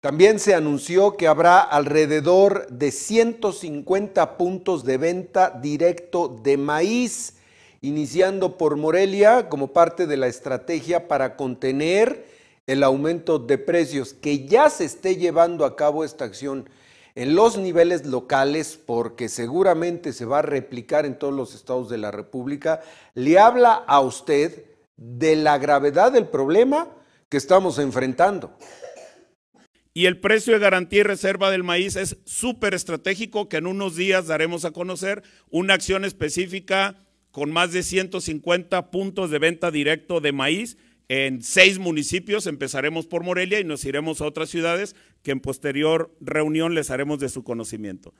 También se anunció que habrá alrededor de 150 puntos de venta directo de maíz, iniciando por Morelia como parte de la estrategia para contener el aumento de precios, que ya se esté llevando a cabo esta acción en los niveles locales, porque seguramente se va a replicar en todos los estados de la República, le habla a usted de la gravedad del problema que estamos enfrentando. Y el precio de garantía y reserva del maíz es súper estratégico, que en unos días daremos a conocer una acción específica con más de 150 puntos de venta directo de maíz en seis municipios. Empezaremos por Morelia y nos iremos a otras ciudades que en posterior reunión les haremos de su conocimiento.